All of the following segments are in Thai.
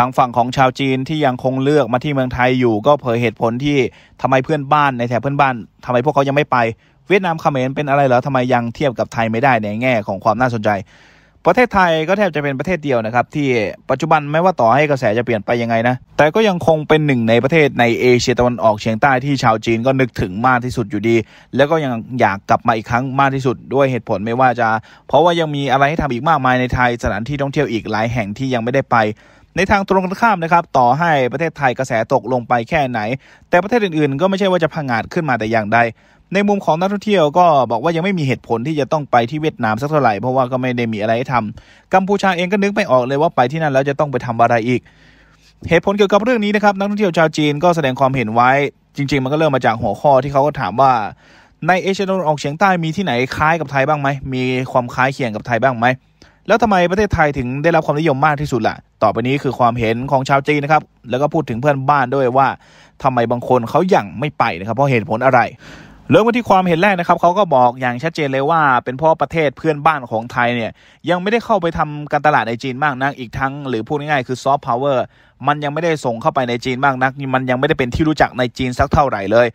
ทางฝั่งของชาวจีนที่ยังคงเลือกมาที่เมืองไทยอยู่ก็เผยเหตุผลที่ทำไมเพื่อนบ้านในแถบเพื่อนบ้าน ทำไมพวกเขายังไม่ไป เวียดนามเขมรเป็นอะไรเหรอทำไมยังเทียบกับไทยไม่ได้ในแง่ของความน่าสนใจ ประเทศไทยก็แทบจะเป็นประเทศเดียวนะครับ ที่ปัจจุบันไม่ว่าต่อให้กระแสจะเปลี่ยนไปยังไงนะ แต่ก็ยังคงเป็นหนึ่งในประเทศในเอเชียตะวันออกเฉียงใต้ที่ชาวจีนก็นึกถึงมากที่สุดอยู่ดี แล้วก็ยังอยากกลับมาอีกครั้งมากที่สุดด้วยเหตุผลไม่ว่าจะ เพราะว่ายังมีอะไรให้ทำอีกมากมายในไทยสถานที่ท่องเที่ยวอีกหลายแห่งที่ยังไม่ได้ไปในทางตรงกันข้ามนะครับต่อให้ประเทศไทยกระแสตกลงไปแค่ไหน แต่ประเทศอื่นๆก็ไม่ใช่ว่าจะพังอาจขึ้นมาแต่อย่างใดในมุมของนักท่องเที่ยวก็บอกว่ายังไม่มีเหตุผลที่จะต้องไปที่เวียดนามสักเท่าไหร่เพราะว่าก็ไม่ได้มีอะไรให้ทำกัมพูชาเองก็นึกไม่ออกเลยว่าไปที่นั่นแล้วจะต้องไปทำอะไรอีก เหตุผลเกี่ยวกับเรื่องนี้นะครับนักท่องเที่ยวชาวจีนก็แสดงความเห็นไว้ จริง ๆ มันก็เริ่มมาจากหัวข้อที่เขาก็ถามว่า ในเอเชียตะวันออกเฉียงใต้มีที่ไหนคล้ายกับไทยบ้างไหมมีความคล้ายเคียงกับไทยบ้างไหมแล้วทำไมประเทศไทยถึงได้รับความนิยมมากที่สุดละ่ะ ต่อไปนี้คือความเห็นของชาวจีนนะครับ แล้วก็พูดถึงเพื่อนบ้านด้วยว่าทำไมบางคนเขายัางไม่ไปนะครับ เพราะเหตุผลอะไร เริ่มมาที่ความเห็นแรกนะครับเขาก็บอกอย่างชัดเจนเลยว่า เป็นเพราะประเทศเพื่อนบ้านของไทยเนี่ยยังไม่ได้เข้าไปทำการตลาดในจีนมากนักอีกทั้ง หรือพูดง่ายๆคือซอฟต์พาวเวอร์มันยังไม่ได้ส่งเข้าไปในจีนมากนักมันยังไม่ได้เป็นที่รู้จักในจีนสักเท่าไหร่เลย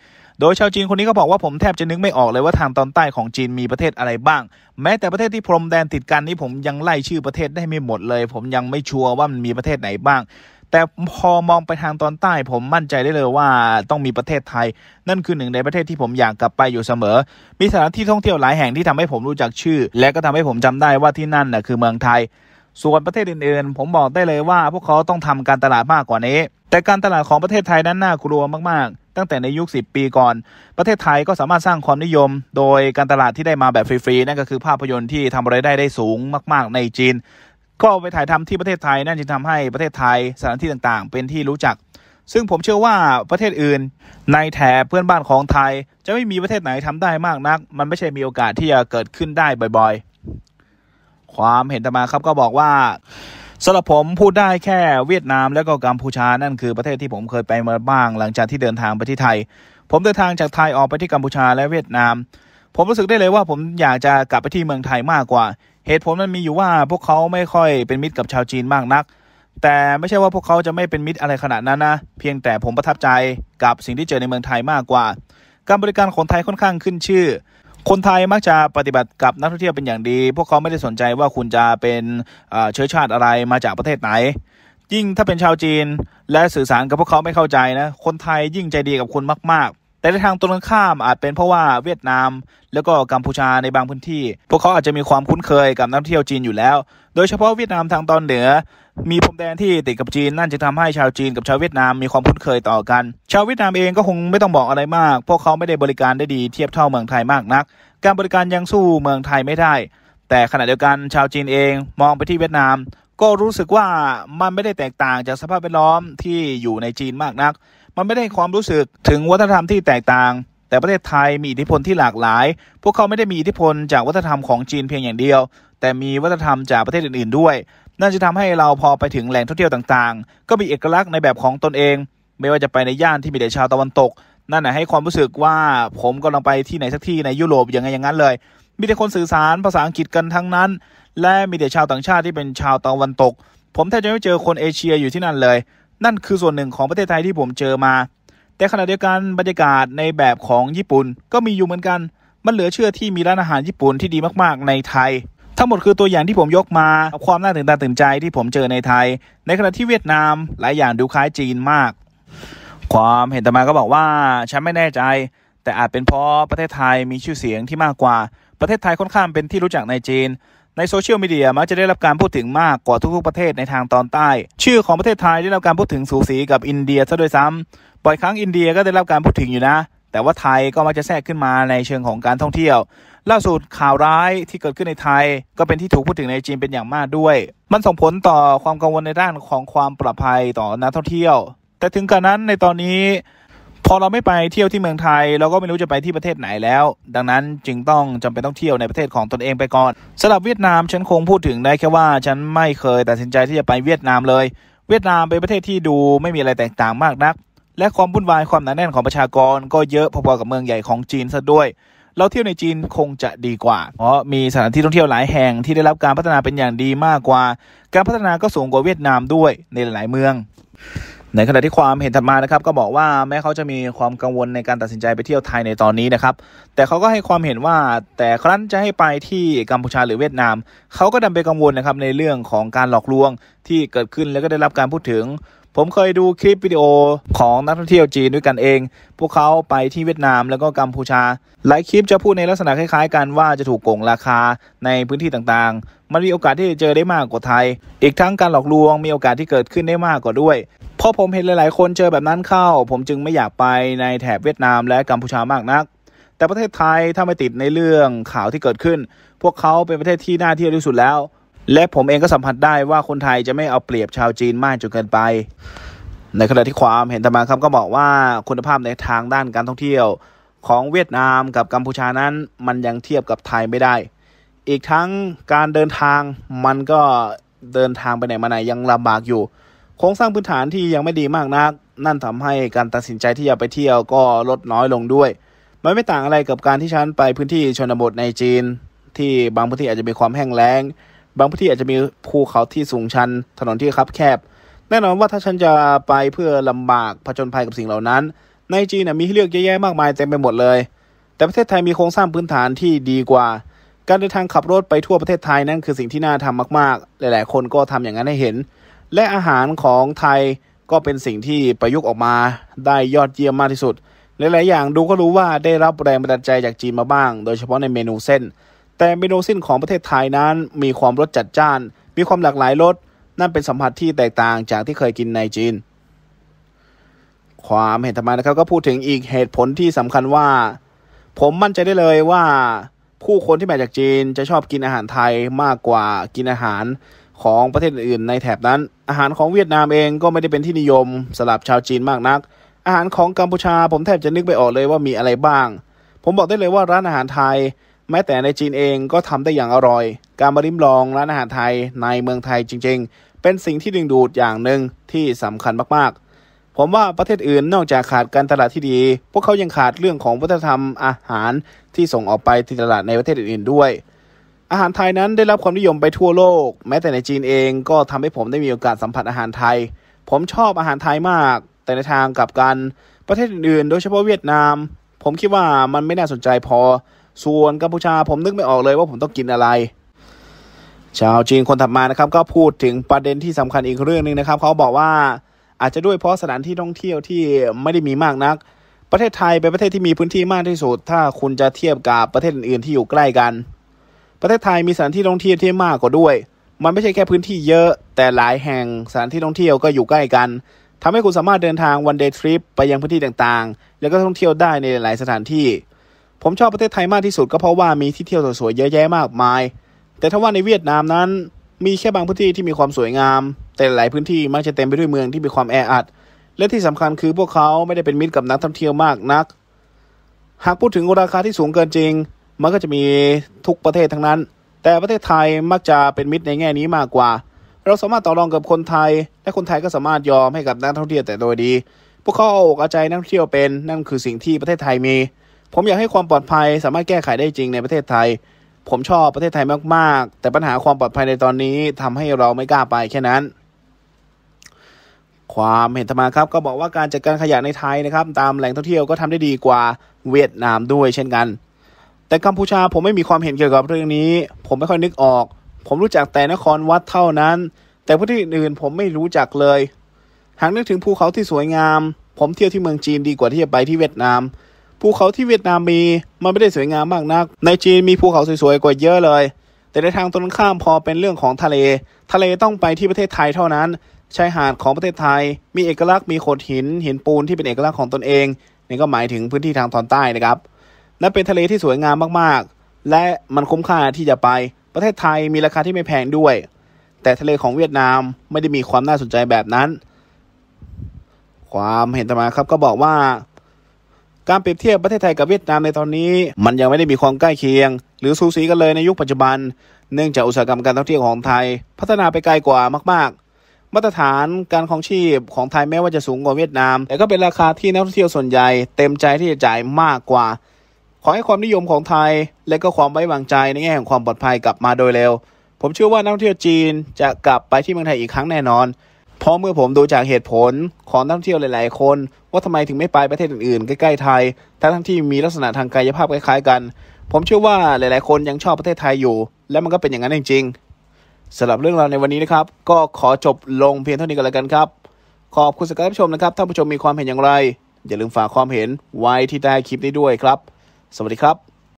โดยชาวจีนคนนี้ก็บอกว่าผมแทบจะนึกไม่ออกเลยว่าทางตอนใต้ของจีนมีประเทศอะไรบ้าง แม้แต่ประเทศที่พรมแดนติดกันนี่ผมยังไล่ชื่อประเทศได้ไม่หมดเลย ผมยังไม่ชัวร์ว่ามันมีประเทศไหนบ้าง แต่พอมองไปทางตอนใต้ผมมั่นใจได้เลยว่าต้องมีประเทศไทย นั่นคือหนึ่ง ในประเทศที่ผมอยากกลับไปอยู่เสมอมีสถานที่ท่องเที่ยวหลายแห่งที่ทำให้ผมรู้จักชื่อ และก็ทำให้ผมจำได้ว่าที่นั่นน่ะคือเมืองไทยส่วนประเทศอื่น ๆ ผมบอกได้เลยว่า พวกเขาต้องทำการตลาดมากกว่านี้ แต่การตลาดของประเทศไทยนั้นน่ากลัวมากๆตั้งแต่ในยุค 10 ปีก่อน ประเทศไทยก็สามารถสร้างความนิยมโดยการตลาดที่ได้มาแบบฟรีๆนั่นก็คือภาพยนตร์ที่ทำไรายได้ได้สูงมาก ๆในจีน ก็ไปถ่ายทำที่ประเทศไทยนั่นจึงทำให้ประเทศไทย สถานที่ต่างๆ เป็นที่รู้จัก ซึ่งผมเชื่อว่าประเทศอื่นในแถบเพื่อนบ้านของไทย จะไม่มีประเทศไหนทำได้มากนัก มันไม่ใช่มีโอกาสที่จะเกิดขึ้นได้บ่อย ๆ ความเห็นต่อมาครับก็บอกว่าสำหรับผมพูดได้แค่เวียดนาม และก็กัมพูชานั่นคือ ประเทศที่ผมเคยไปมาบ้างหลังจากที่เดินทางไปที่ไทย ผมเดินทางจากไทยออกไปที่กัมพูชาและเวียดนาม ผมรู้สึกได้เลยว่าผมอยากจะกลับไปที่เมืองไทยมากกว่า เหตุผลมันมีอยู่ว่าพวกเขาไม่ค่อยเป็นมิตรกับชาวจีนมากนัก แต่ไม่ใช่ว่าพวกเขาจะไม่เป็นมิตรอะไรขนาดนั้นนะ เพียงแต่ผมประทับใจกับสิ่งที่เจอในเมืองไทยมากกว่าการบริการของไทยค่อนข้างขึ้นชื่อคนไทยมักจะปฏิบัติกับนักท่องเที่ยวเป็นอย่างดี พวกเขาไม่ได้สนใจว่าคุณจะเป็นเชื้อชาติอะไรมาจากประเทศไหน ยิ่งถ้าเป็นชาวจีนและสื่อสารกับพวกเขาไม่เข้าใจนะ คนไทยยิ่งใจดีกับคุณมากๆแต่ในทางตรงกันข้ามอาจเป็นเพราะว่าเวียดนาม แล้วก็กัมพูชาในบางพื้นที่พวกเขาอาจจะมีความคุ้นเคยกับนักท่องเที่ยวจีนอยู่แล้ว โดยเฉพาะเวียดนามทางตอนเหนือ มีพรมแดนที่ติดกับจีน นั่นจะทำให้ชาวจีนกับชาวเวียดนามมีความคุ้นเคยต่อกัน ชาวเวียดนามเองก็คงไม่ต้องบอกอะไรมาก พวกเขาไม่ได้บริการได้ดีเทียบเท่าเมืองไทยมากนัก การบริการยังสู้เมืองไทยไม่ได้แต่ขณะเดียวกัน ชาวจีนเองมองไปที่เวียดนาม ก็รู้สึกว่ามันไม่ได้แตกต่างจากสภาพแวดล้อมที่อยู่ในจีนมากนักมันไม่ได้ความรู้สึกถึงวัฒนธรรมที่แตกต่าง แต่ประเทศไทยมีอิทธิพลที่หลากหลาย พวกเขาไม่ได้มีอิทธิพลจากวัฒนธรรมของจีนเพียงอย่างเดียว แต่มีวัฒนธรรมจากประเทศอื่นๆด้วยนั่นจะทำให้เราพอไปถึงแหล่งท่องเที่ยวต่างๆ ก็มีเอกลักษณ์ในแบบของตนเอง ไม่ว่าจะไปในย่านที่มีแต่ชาวตะวันตก นั่นละให้ความรู้สึกว่าผมกำลังไปที่ไหนสักที่ในยุโรปอย่างไงอย่างนั้นเลย มีแต่คนสื่อสารภาษาอังกฤษกันทั้งนั้น และมีแต่ชาวต่างชาติที่เป็นชาวตะวันตก ผมแทบจะไม่เจอคนเอเชียอยู่ที่นั่นเลยนั่นคือส่วนหนึ่งของประเทศไทยที่ผมเจอมา แต่ขณะเดียวกันบรรยากาศในแบบของญี่ปุ่นก็มีอยู่เหมือนกัน มันเหลือเชื่อที่มีร้านอาหารญี่ปุ่นที่ดีมากๆ ในไทย ทั้งหมดคือตัวอย่างที่ผมยกมา ความน่าตื่นตาตื่นใจที่ผมเจอในไทย ในขณะที่เวียดนาม หลายอย่างดูคล้ายจีนมาก ความเห็นต่อมาก็บอกว่าฉันไม่แน่ใจ แต่อาจเป็นเพราะประเทศไทยมีชื่อเสียงที่มากกว่า ประเทศไทยค่อนข้างเป็นที่รู้จักในจีนในโซเชียลมีเดียมักจะได้รับการพูดถึงมากกว่าทุกๆประเทศในทางตอนใต้ ชื่อของประเทศไทยได้รับการพูดถึงสูสีกับอินเดียซะด้วยซ้ำบ่อยครั้งอินเดียก็ได้รับการพูดถึงอยู่นะ แต่ว่าไทยก็มักจะแทรกขึ้นมาในเชิงของการท่องเที่ยว ล่าสุดข่าวร้ายที่เกิดขึ้นในไทย ก็เป็นที่ถูกพูดถึงในจีนเป็นอย่างมากด้วย มันส่งผลต่อความกังวลในด้านของความปลอดภัยต่อนักท่องเที่ยว แต่ถึงกระนั้นในตอนนี้อเราไม่ไปเที่ยวที่เมืองไทย เราก็ไม่รู้จะไปที่ประเทศไหนแล้ว ดังนั้นจึงต้องจำเป็นต้องเที่ยวในประเทศของตนเองไปก่อนสำหรับเวียดนามฉันคงพูดถึงได้แค่ว่า ฉันไม่เคยตัดสินใจที่จะไปเวียดนามเลย เวียดนามเป็นประเทศที่ดูไม่มีอะไรแตกต่างมากนัก และความวุ่นวายความหนาแน่นของประชากรก็เยอะพอๆกับเมืองใหญ่ของจีนซะด้วย เราเที่ยวในจีนคงจะดีกว่าเพราะมีสถานที่ท่องเที่ยวหลายแห่งที่ได้รับการพัฒนาเป็นอย่างดีมากกว่า การพัฒนาก็สูงกว่าเวียดนามด้วยในหลายๆเมืองในขณะที่ความเห็นถัดมานะครับก็บอกว่าแม้เขาจะมีความกังวลในการตัดสินใจไปเที่ยวไทยในตอนนี้นะครับ แต่เขาก็ให้ความเห็นว่า แต่ครั้นจะให้ไปที่กัมพูชาหรือเวียดนามเขาก็ดำไปกังวลนะครับในเรื่องของการหลอกลวงที่เกิดขึ้นแล้วก็ได้รับการพูดถึง ผมเคยดูคลิปวิดีโอ ของนักท่องเที่ยวจีนด้วยกันเอง พวกเขาไปที่เวียดนามแล้วก็กัมพูชาหลายคลิปจะพูดในลักษณะคล้ายๆ กันว่าจะถูกโกงราคาในพื้นที่ต่างๆมันมีโอกาสที่จะเจอได้มากกว่าไทย อีกทั้งการหลอกลวงมีโอกาสที่เกิดขึ้นได้มากกว่าด้วยพอผมเห็นหลายๆ คนเจอแบบนั้นเข้า ผมจึงไม่อยากไปในแถบเวียดนามและกัมพูชามากนัก แต่ประเทศไทยถ้าไม่ติดในเรื่องข่าวที่เกิดขึ้น พวกเขาเป็นประเทศที่น่าเที่ยวที่สุดแล้ว และผมเองก็สัมผัสได้ว่าคนไทยจะไม่เอาเปรียบชาวจีนมากจนเกินไป ในขณะที่ความเห็นตามมาครับก็บอกว่าคุณภาพในทางด้านการท่องเที่ยวของเวียดนามกับกัมพูชานั้นมันยังเทียบกับไทยไม่ได้ อีกทั้งการเดินทางมันก็เดินทางไปไหนมาไหนยังลำบากอยู่โครงสร้างพื้นฐานที่ยังไม่ดีมากนัก นั่นทำให้การตัดสินใจที่จะไปเที่ยวก็ลดน้อยลงด้วยมันไม่ต่างอะไรกับการที่ฉันไปพื้นที่ชนบทในจีน ที่บางพื้นที่อาจจะมีความแห้งแล้งบางพื้นที่อาจจะมีภูเขาที่สูงชัน ถนนที่คับแคบ แน่นอนว่าถ้าฉันจะไปเพื่อลำบากผจญภัยกับสิ่งเหล่านั้น ในจีนมีให้เลือกเยอะแยะมากมายเต็มไปหมดเลย แต่ประเทศไทยมีโครงสร้างพื้นฐานที่ดีกว่า การเดินทางขับรถไปทั่วประเทศไทยนั่นคือสิ่งที่น่าทำมากๆ หลายๆ คนก็ทำอย่างนั้นให้เห็นและอาหารของไทยก็เป็นสิ่งที่ประยุกต์ออกมา ได้ยอดเยี่ยมมากที่สุด หลายๆอย่างดูก็รู้ว่าได้รับแรงบันดาลใจจากจีนมาบ้าง โดยเฉพาะในเมนูเส้น แต่เมนูเส้นของประเทศไทยนั้นมีความรสจัดจ้าน มีความหลากหลายรสนั่นเป็นสัมผัสที่แตกต่างจากที่เคยกินในจีน ความเห็นธรรมานะครับก็พูดถึงอีกเหตุผลที่สำคัญว่า ผมมั่นใจได้เลยว่า ผู้คนที่มาจากจีนจะชอบกินอาหารไทยมากกว่ากินอาหารของประเทศอื่นในแถบนั้น อาหารของเวียดนามเองก็ไม่ได้เป็นที่นิยมสำหรับชาวจีนมากนัก อาหารของกัมพูชาผมแทบจะนึกไปออกเลยว่ามีอะไรบ้าง ผมบอกได้เลยว่าร้านอาหารไทย แม้แต่ในจีนเองก็ทำได้อย่างอร่อย การมาริมลองร้านอาหารไทยในเมืองไทยจริงๆ เป็นสิ่งที่ดึงดูดอย่างหนึ่งที่สำคัญมากๆ ผมว่าประเทศอื่นนอกจากขาดการตลาดที่ดี พวกเขายังขาดเรื่องของวัฒนธรรมอาหารที่ส่งออกไปที่ตลาดในประเทศอื่นๆด้วยอาหารไทยนั้นได้รับความนิยมไปทั่วโลก แม้แต่ในจีนเองก็ทำให้ผมได้มีโอกาสสัมผัสอาหารไทย ผมชอบอาหารไทยมาก แต่ในทางกลับกันประเทศอื่นๆ โดยเฉพาะเวียดนาม ผมคิดว่ามันไม่น่าสนใจพอ ส่วนกัมพูชาผมนึกไม่ออกเลยว่าผมต้องกินอะไรชาวจีนคนถัดมานะครับ ก็พูดถึงประเด็นที่สำคัญอีกเรื่องหนึ่งนะครับเขาบอกว่าอาจจะด้วยเพราะสถานที่ท่องเที่ยวที่ไม่ได้มีมากนัก ประเทศไทยเป็นประเทศที่มีพื้นที่มากที่สุด ถ้าคุณจะเทียบกับประเทศอื่นๆ ที่อยู่ใกล้กันประเทศไทยมีสถานที่ท่องเที่ยวที่มากกว่าด้วย มันไม่ใช่แค่พื้นที่เยอะ แต่หลายแห่งสถานที่ท่องเที่ยวก็อยู่ใกล้กันทำให้คุณสามารถเดินทางวันเดย์ทริปไปยังพื้นที่ต่างๆ แล้วก็ท่องเที่ยวได้ในหลายสถานที่ ผมชอบประเทศไทยมากที่สุดก็เพราะว่ามีที่เที่ยวสวยๆ เยอะแยะมากมาย แต่ถ้าว่าในเวียดนามนั้น มีแค่บางพื้นที่ที่มีความสวยงาม แต่หลายพื้นที่มักจะเต็มไปด้วยเมืองที่มีความแออัด และที่สำคัญคือพวกเขาไม่ได้เป็นมิตรกับนักท่องเที่ยวมากนัก หากพูดถึงราคาที่สูงเกินจริงมันก็จะมีทุกประเทศ ทั้งนั้น แต่ประเทศไทยมักจะเป็นมิตรในแง่นี้มากกว่า เราสามารถต่อรองกับคนไทย และคนไทยก็สามารถยอมให้กับนักท่องเที่ยวแต่โดยดี พวกเขาเอาอกเอาใจนักท่องเที่ยวเป็น นั่นคือสิ่งที่ประเทศไทยมี ผมอยากให้ความปลอดภัยสามารถแก้ไขได้จริงในประเทศไทย ผมชอบประเทศไทยมาก ๆ แต่ปัญหาความปลอดภัยในตอนนี้ทำให้เราไม่กล้าไปแค่นั้น ความเห็นธรรมาครับก็บอกว่าการจัดการขยะในไทยนะครับตามแหล่งท่องเที่ยวก็ทำได้ดีกว่าเวียดนามด้วยเช่นกันแต่กัมพูชาผมไม่มีความเห็นเกี่ยวกับเรื่องนี้ ผมไม่ค่อยนึกออก ผมรู้จักแต่นครวัดเท่านั้น แต่พื้นท่อื่นผมไม่รู้จักเลยหากนึกถึงภูเขาที่สวยงาม ผมเที่ยวที่เมืองจีนดีกว่าที่จะไปที่เวียดนามภูเขาที่เวียดนามมี มันไม่ได้สวยงามมากนัก ในจีนมีภูเขาสวยๆกว่าเยอะเลย แต่ในทางตรงข้ามพอเป็นเรื่องของทะเล ทะเลต้องไปที่ประเทศไทยเท่านั้นชายหาดของประเทศไทย มีเอกลักษณ์มีโขดหินหินปูนที่เป็นเอกลักษณ์ของตนเองนี่ก็หมายถึงพื้นที่ทางตอนใต้นะครับและเป็นทะเลที่สวยงามมากๆ และมันคุ้มค่าที่จะไป ประเทศไทยมีราคาที่ไม่แพงด้วย แต่ทะเลของเวียดนามไม่ได้มีความน่าสนใจแบบนั้น ความเห็นต่อมาครับก็บอกว่า การเปรียบเทียบประเทศไทยกับเวียดนามในตอนนี้ มันยังไม่ได้มีความใกล้เคียง หรือสูสีกันเลยในยุคปัจจุบัน เนื่องจากอุตสาหกรรมการท่องเที่ยวของไทย พัฒนาไปไกลกว่ามาก ๆ มาตรฐานการของชีพของไทยแม้ว่าจะสูงกว่าเวียดนาม แต่ก็เป็นราคาที่นักท่องเที่ยวส่วนใหญ่เต็มใจที่จะจ่ายมากกว่าขอให้ความนิยมของไทยและก็ความไว้วางใจในแง่ของความปลอดภัยกลับมาโดยเร็ว ผมเชื่อว่านักท่องเที่ยวจีนจะกลับไปที่เมืองไทยอีกครั้งแน่นอน เพราะเมื่อผมดูจากเหตุผลของนักท่องเที่ยวหลายๆ คนว่าทำไมถึงไม่ไปประเทศอื่นๆ ใกล้ๆ ไทยทั้งที่มีลักษณะทางกายภาพคล้ายๆ กัน ผมเชื่อว่าหลายๆ คนยังชอบประเทศไทยอยู่ และมันก็เป็นอย่างนั้นจริง ๆสำหรับเรื่องราวในวันนี้นะครับ ก็ขอจบลงเพียงเท่านี้ก็แล้วกันครับ ขอบคุณสำหรับชมนะครับท่านผู้ชมมีความเห็นอย่างไร อย่าลืมฝากความเห็นไว้ที่ใต้คลิปนี้ด้วยครับสวัสดีครับ